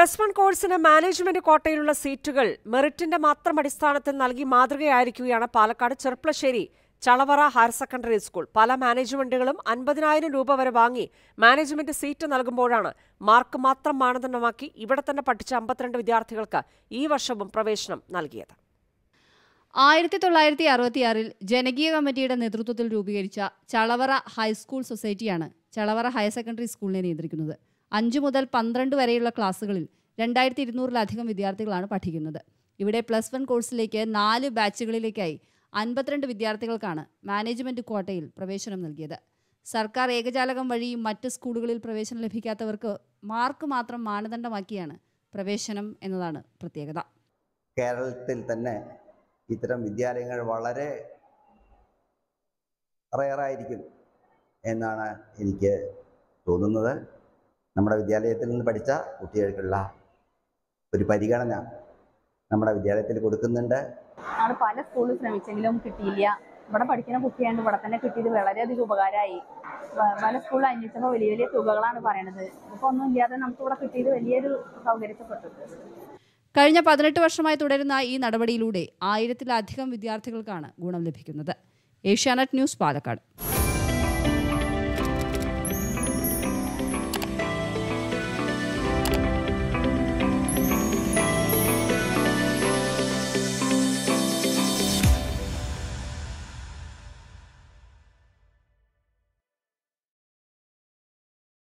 plus one കോഴ്സിന് management കോട്ടയിലുള്ള സീറ്റുകൾ മെറിറ്റിന്റെ മാത്രം അടിസ്ഥാനത്തിൽ നൽകി മാതൃകയായിരിക്കുകയാണ് Palakkad Cherpulassery Chalavara higher secondary school പല മാനേജ്മെന്റുകളും അൻപതിനായിരം രൂപ വരെ വാങ്ങി മാനേജ്മെന്റ് സീറ്റ് നൽകുമ്പോഴാണ് മാർക്ക് മാത്രം മാനദണ്ഡമാക്കി ഇവിടെ തന്നെ പഠിച്ച അമ്പത്തിരണ്ട് വിദ്യാർത്ഥികൾക്ക് ഈ വർഷവും പ്രവേശനം നൽകിയത് ആയിരത്തി തൊള്ളായിരത്തി അറുപത്തിയാറിൽ ജനകീയ കമ്മിറ്റിയുടെ നേതൃത്വത്തിൽ രൂപീകരിച്ച ചളവറ ഹൈസ്കൂൾ സൊസൈറ്റിയാണ് ചളവറ ഹയർ സെക്കൻഡറി സ്കൂളിനെ നിയന്ത്രിക്കുന്നത് അഞ്ചു മുതൽ പന്ത്രണ്ട് വരെയുള്ള ക്ലാസ്സുകളിൽ രണ്ടായിരത്തി ഇരുന്നൂറിലധികം വിദ്യാർത്ഥികളാണ് പഠിക്കുന്നത് ഇവിടെ പ്ലസ് വൺ കോഴ്സിലേക്ക് നാല് ബാച്ചുകളിലേക്കായി അൻപത്തിരണ്ട് വിദ്യാർത്ഥികൾക്കാണ് മാനേജ്മെൻറ്റ് കോട്ടയിൽ പ്രവേശനം നൽകിയത് സർക്കാർ ഏകജാലകം വഴി മറ്റ് സ്കൂളുകളിൽ പ്രവേശനം ലഭിക്കാത്തവർക്ക് മാർക്ക് മാത്രം മാനദണ്ഡമാക്കിയാണ് പ്രവേശനം എന്നതാണ് പ്രത്യേകത കേരളത്തിൽ തന്നെ ഇത്തരം വിദ്യാലയങ്ങൾ വളരെ റയറായിരിക്കും എന്നാണ് എനിക്ക് തോന്നുന്നത് നമ്മുടെ വിദ്യാലയത്തിൽ നിന്ന് പഠിച്ച കുട്ടികൾക്കുള്ള ഒരു പരിഗണന നമ്മുടെ വിദ്യാലയത്തിൽ കൊടുക്കുന്നുണ്ട് ഞങ്ങൾ പല സ്കൂളിൽ ശ്രമിച്ചെങ്കിലും കിട്ടിയില്ല ഇവിടെ പഠിക്കുന്ന കുട്ടിയാണ് ഇവിടെ തന്നെ കിട്ടിയത് വളരെയധികം ഉപകാരമായി പല സ്കൂളിൽ അന്വേഷിച്ചപ്പോൾ വലിയ വലിയ തുകകളാണ് പറയണത് ഇപ്പൊ ഒന്നും ഇല്ലാതെ നമുക്ക് ഇവിടെ കിട്ടിയത് വലിയൊരു സൗകര്യപ്പെട്ടത് കഴിഞ്ഞ പതിനെട്ട് വർഷമായി തുടരുന്ന ഈ നടപടിയിലൂടെ ആയിരത്തിലധികം വിദ്യാർത്ഥികൾക്കാണ് ഗുണം ലഭിക്കുന്നത് ഏഷ്യാനെറ്റ് ന്യൂസ് പാലക്കാട്